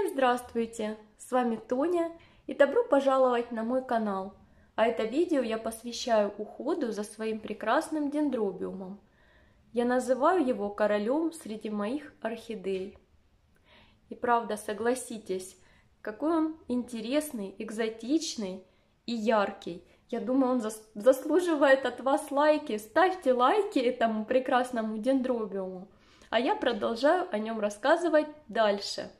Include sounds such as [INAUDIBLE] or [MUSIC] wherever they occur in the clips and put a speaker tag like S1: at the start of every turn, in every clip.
S1: Всем здравствуйте! С вами Тоня и добро пожаловать на мой канал. А это видео я посвящаю уходу за своим прекрасным дендробиумом. Я называю его королем среди моих орхидей. И правда, согласитесь, какой он интересный, экзотичный и яркий. Я думаю, он заслуживает от вас лайки. Ставьте лайки этому прекрасному дендробиуму. А я продолжаю о нем рассказывать дальше. Дальше.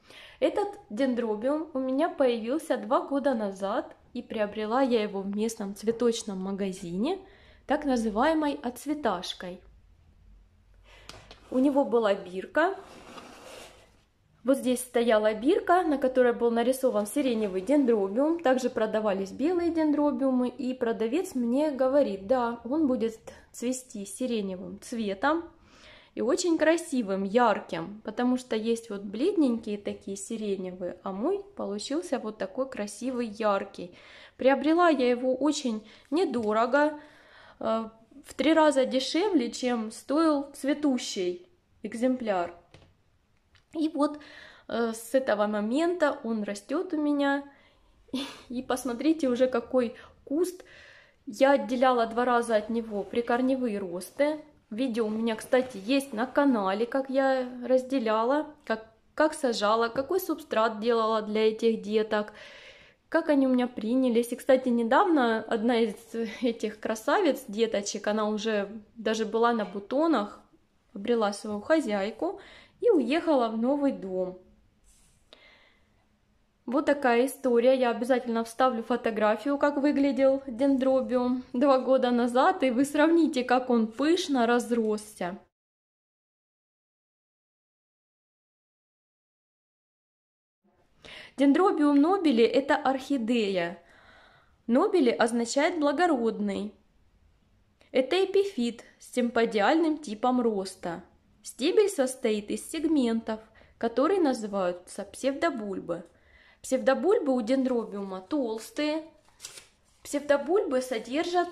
S1: Этот дендробиум у меня появился два года назад, и приобрела я его в местном цветочном магазине, так называемой отцветашкой. У него была бирка. Вот здесь стояла бирка, на которой был нарисован сиреневый дендробиум. Также продавались белые дендробиумы. И продавец мне говорит, да, он будет цвести сиреневым цветом и очень красивым, ярким, потому что есть вот бледненькие такие сиреневые, а мой получился вот такой красивый, яркий. Приобрела я его очень недорого, э, в три раза дешевле, чем стоил цветущий экземпляр. И вот э, с этого момента он растет у меня. [LAUGHS] И посмотрите уже какой куст. Я отделяла два раза от него прикорневые росты. Видео у меня, кстати, есть на канале, как я разделяла, как, как сажала, какой субстрат делала для этих деток, как они у меня принялись. И, кстати, недавно одна из этих красавиц, деточек, она уже даже была на бутонах, обрела свою хозяйку и уехала в новый дом. Вот такая история. Я обязательно вставлю фотографию, как выглядел дендробиум два года назад, и вы сравните, как он пышно разросся. Дендробиум Нобили — это орхидея. Нобили означает «благородный». Это эпифит с симподиальным типом роста. Стебель состоит из сегментов, которые называются псевдобульбы – Псевдобульбы у дендробиума толстые. Псевдобульбы содержат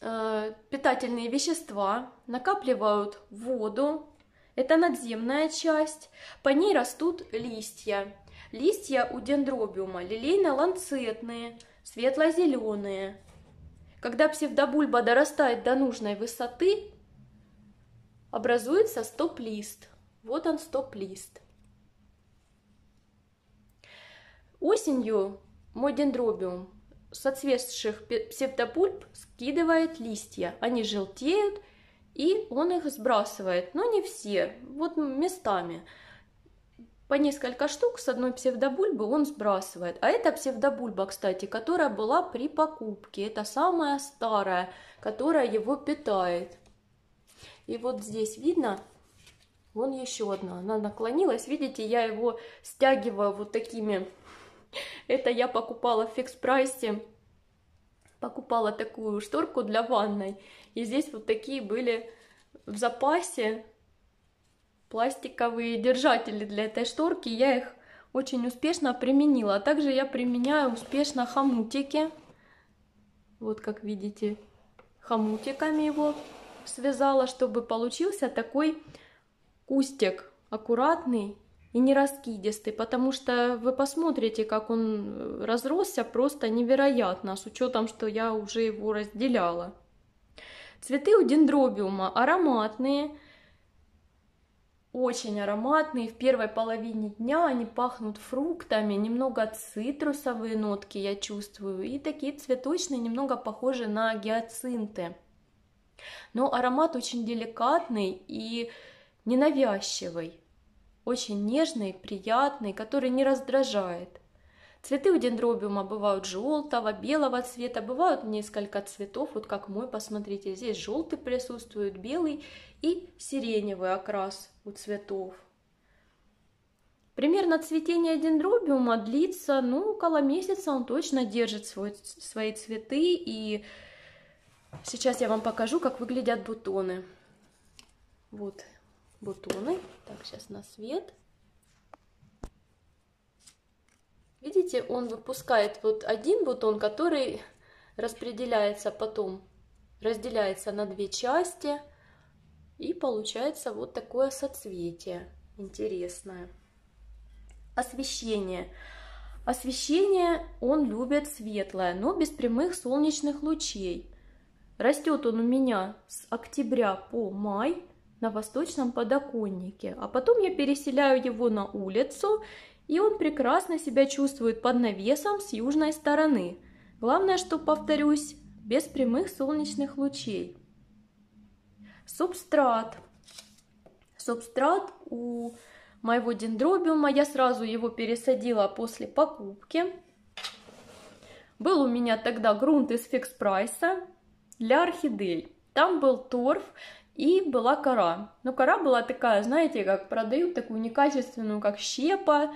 S1: э, питательные вещества, накапливают воду. Это надземная часть. По ней растут листья. Листья у дендробиума лилейно-ланцетные, светло-зеленые. Когда псевдобульба дорастает до нужной высоты, образуется стоп-лист. Вот он стоп-лист. Осенью мой дендробиум с отцветших псевдопульп скидывает листья. Они желтеют, и он их сбрасывает. Но не все, вот местами. По несколько штук с одной псевдобульбы он сбрасывает. А это псевдобульба, кстати, которая была при покупке. Это самая старая, которая его питает. И вот здесь видно, вон еще одна. Она наклонилась, видите, я его стягиваю вот такими это я покупала в фикс-прайсе, покупала такую шторку для ванной. И здесь вот такие были в запасе пластиковые держатели для этой шторки. Я их очень успешно применила. А также я применяю успешно хомутики. Вот как видите, хомутиками его связала, чтобы получился такой кустик аккуратный и не раскидистый, потому что вы посмотрите, как он э, разросся просто невероятно, с учетом, что я уже его разделяла. Цветы у дендробиума ароматные, очень ароматные. В первой половине дня они пахнут фруктами, немного цитрусовые нотки я чувствую. И такие цветочные, немного похожи на гиацинты. Но аромат очень деликатный и ненавязчивый очень нежный, приятный, который не раздражает. Цветы у дендробиума бывают желтого, белого цвета, бывают несколько цветов, вот как мой, посмотрите, здесь желтый присутствует, белый и сиреневый окрас у цветов. Примерно цветение дендробиума длится, ну, около месяца он точно держит свой, свои цветы. И сейчас я вам покажу, как выглядят бутоны. Вот, бутоны. Так, сейчас на свет. Видите, он выпускает вот один бутон, который распределяется потом, разделяется на две части. И получается вот такое соцветие интересное. Освещение. Освещение он любит светлое, но без прямых солнечных лучей. Растет он у меня с октября по май на восточном подоконнике, а потом я переселяю его на улицу, и он прекрасно себя чувствует под навесом с южной стороны. Главное, что, повторюсь, без прямых солнечных лучей. Субстрат. Субстрат у моего дендробиума, я сразу его пересадила после покупки. Был у меня тогда грунт из фикс прайса для орхидей. Там был торф, и была кора. Но кора была такая, знаете, как продают, такую некачественную, как щепа.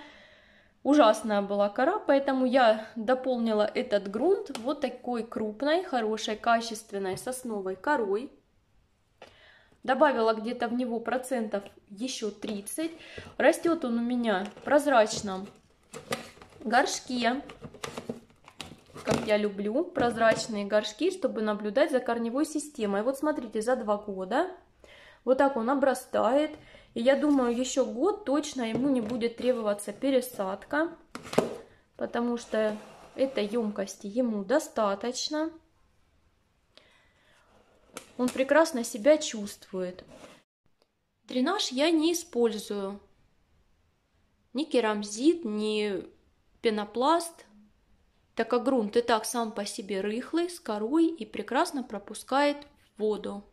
S1: Ужасная была кора, поэтому я дополнила этот грунт вот такой крупной, хорошей, качественной сосновой корой. Добавила где-то в него процентов еще 30. Растет он у меня в прозрачном горшке как я люблю, прозрачные горшки, чтобы наблюдать за корневой системой. Вот смотрите, за два года вот так он обрастает. И я думаю, еще год точно ему не будет требоваться пересадка, потому что этой емкости ему достаточно. Он прекрасно себя чувствует. Дренаж я не использую. Ни керамзит, ни пенопласт так как грунт и так сам по себе рыхлый, с и прекрасно пропускает воду.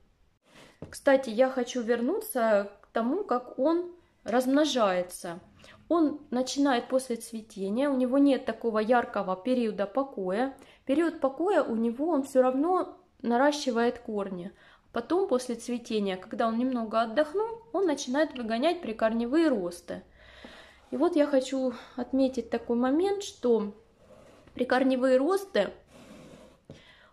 S1: Кстати, я хочу вернуться к тому, как он размножается. Он начинает после цветения, у него нет такого яркого периода покоя. Период покоя у него он все равно наращивает корни. Потом, после цветения, когда он немного отдохнул, он начинает выгонять прикорневые росты. И вот я хочу отметить такой момент, что прикорневые росты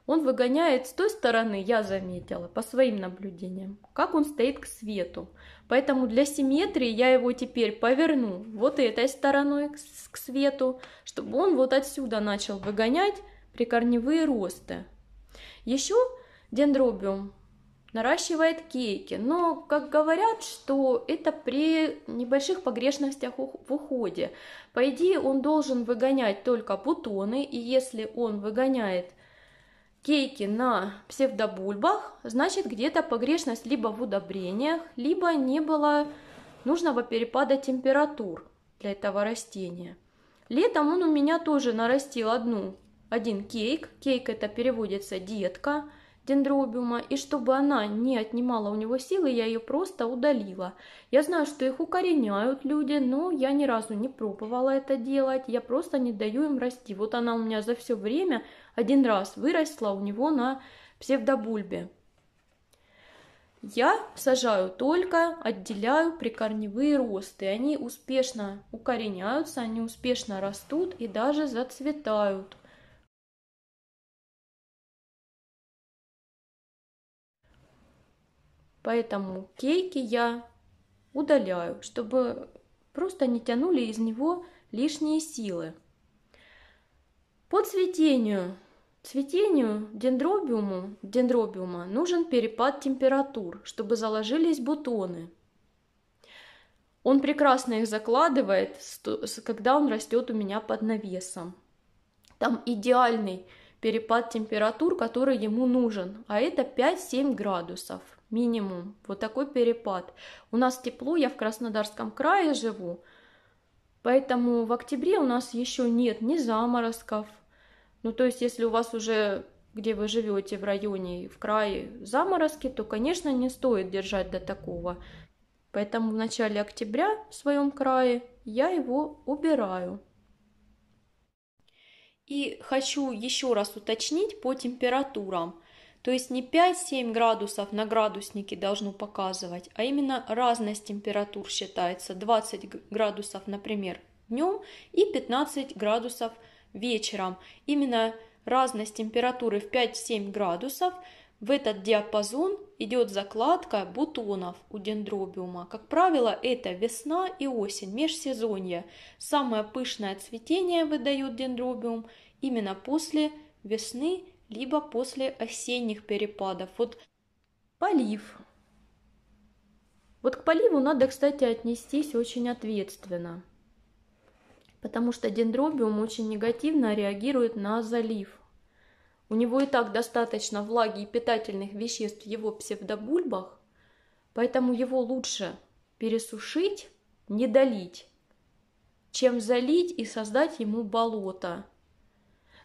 S1: он выгоняет с той стороны, я заметила, по своим наблюдениям, как он стоит к свету. Поэтому для симметрии я его теперь поверну вот этой стороной к свету, чтобы он вот отсюда начал выгонять прикорневые росты. Еще дендробиум наращивает кейки. Но, как говорят, что это при небольших погрешностях в уходе. По идее, он должен выгонять только бутоны, и если он выгоняет кейки на псевдобульбах, значит где-то погрешность либо в удобрениях, либо не было нужного перепада температур для этого растения. Летом он у меня тоже нарастил одну, один кейк. Кейк это переводится детка дендробиума, и чтобы она не отнимала у него силы, я ее просто удалила. Я знаю, что их укореняют люди, но я ни разу не пробовала это делать, я просто не даю им расти. Вот она у меня за все время один раз выросла у него на псевдобульбе. Я сажаю только, отделяю прикорневые росты. Они успешно укореняются, они успешно растут и даже зацветают – Поэтому кейки я удаляю, чтобы просто не тянули из него лишние силы. По цветению. Цветению дендробиуму, дендробиума нужен перепад температур, чтобы заложились бутоны. Он прекрасно их закладывает, когда он растет у меня под навесом. Там идеальный перепад температур, который ему нужен, а это 5-7 градусов минимум. Вот такой перепад. У нас тепло, я в Краснодарском крае живу, поэтому в октябре у нас еще нет ни заморозков. Ну, то есть, если у вас уже где вы живете в районе, в крае заморозки, то, конечно, не стоит держать до такого. Поэтому в начале октября в своем крае я его убираю. И хочу еще раз уточнить по температурам. То есть не 5-7 градусов на градуснике должно показывать, а именно разность температур считается 20 градусов, например, днем и 15 градусов вечером. Именно разность температуры в 5-7 градусов в этот диапазон идет закладка бутонов у дендробиума. Как правило, это весна и осень, межсезонье. Самое пышное цветение выдает дендробиум именно после весны либо после осенних перепадов. Вот полив. Вот к поливу надо, кстати, отнестись очень ответственно, потому что дендробиум очень негативно реагирует на залив. У него и так достаточно влаги и питательных веществ в его псевдобульбах, поэтому его лучше пересушить, не долить, чем залить и создать ему болото –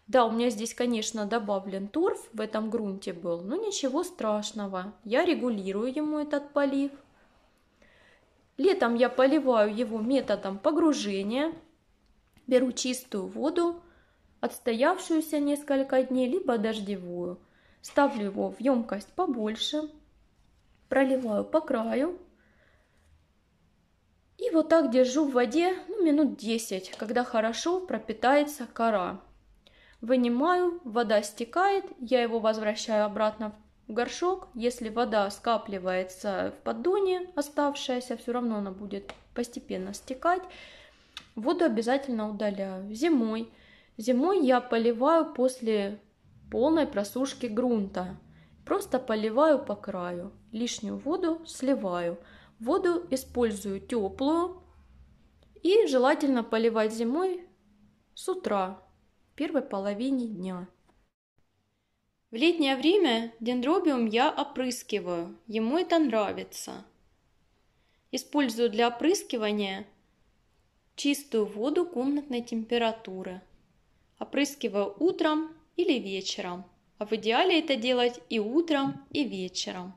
S1: да, у меня здесь, конечно, добавлен торф, в этом грунте был, но ничего страшного. Я регулирую ему этот полив. Летом я поливаю его методом погружения. Беру чистую воду, отстоявшуюся несколько дней, либо дождевую. Ставлю его в емкость побольше, проливаю по краю. И вот так держу в воде ну, минут 10, когда хорошо пропитается кора. Вынимаю, вода стекает, я его возвращаю обратно в горшок. Если вода скапливается в поддоне, оставшаяся, все равно она будет постепенно стекать. Воду обязательно удаляю. Зимой. Зимой я поливаю после полной просушки грунта. Просто поливаю по краю. Лишнюю воду сливаю. Воду использую теплую. И желательно поливать зимой с утра, первой половине дня. В летнее время дендробиум я опрыскиваю, ему это нравится. Использую для опрыскивания чистую воду комнатной температуры. Опрыскиваю утром или вечером, а в идеале это делать и утром, и вечером.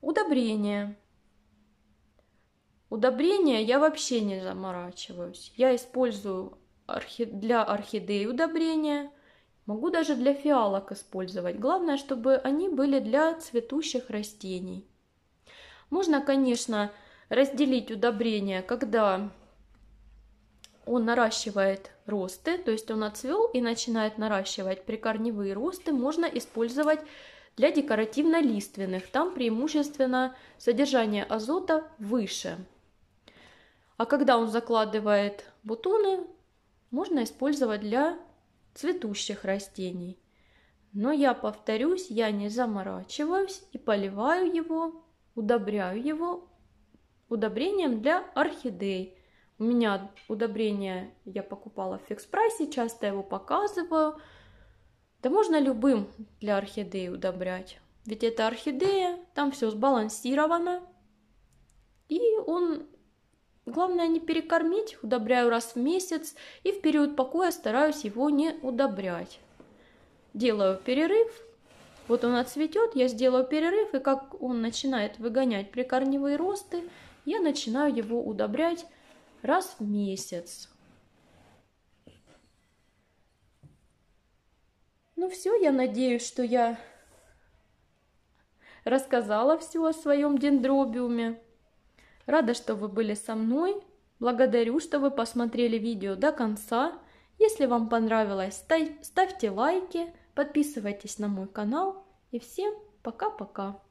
S1: Удобрение. Удобрения я вообще не заморачиваюсь. Я использую орхи... для орхидей удобрения. Могу даже для фиалок использовать. Главное, чтобы они были для цветущих растений. Можно, конечно, разделить удобрение, когда он наращивает росты, то есть он отцвел и начинает наращивать прикорневые росты, можно использовать для декоративно-лиственных. Там преимущественно содержание азота выше. А когда он закладывает бутоны, можно использовать для цветущих растений. Но я повторюсь, я не заморачиваюсь и поливаю его, удобряю его удобрением для орхидей. У меня удобрение я покупала в фикс-прайсе, часто его показываю. Да можно любым для орхидеи удобрять. Ведь это орхидея, там все сбалансировано. И он Главное не перекормить, удобряю раз в месяц и в период покоя стараюсь его не удобрять. Делаю перерыв, вот он отцветет, я сделаю перерыв, и как он начинает выгонять прикорневые росты, я начинаю его удобрять раз в месяц. Ну все, я надеюсь, что я рассказала все о своем дендробиуме. Рада, что вы были со мной. Благодарю, что вы посмотрели видео до конца. Если вам понравилось, ставьте лайки, подписывайтесь на мой канал. И всем пока-пока!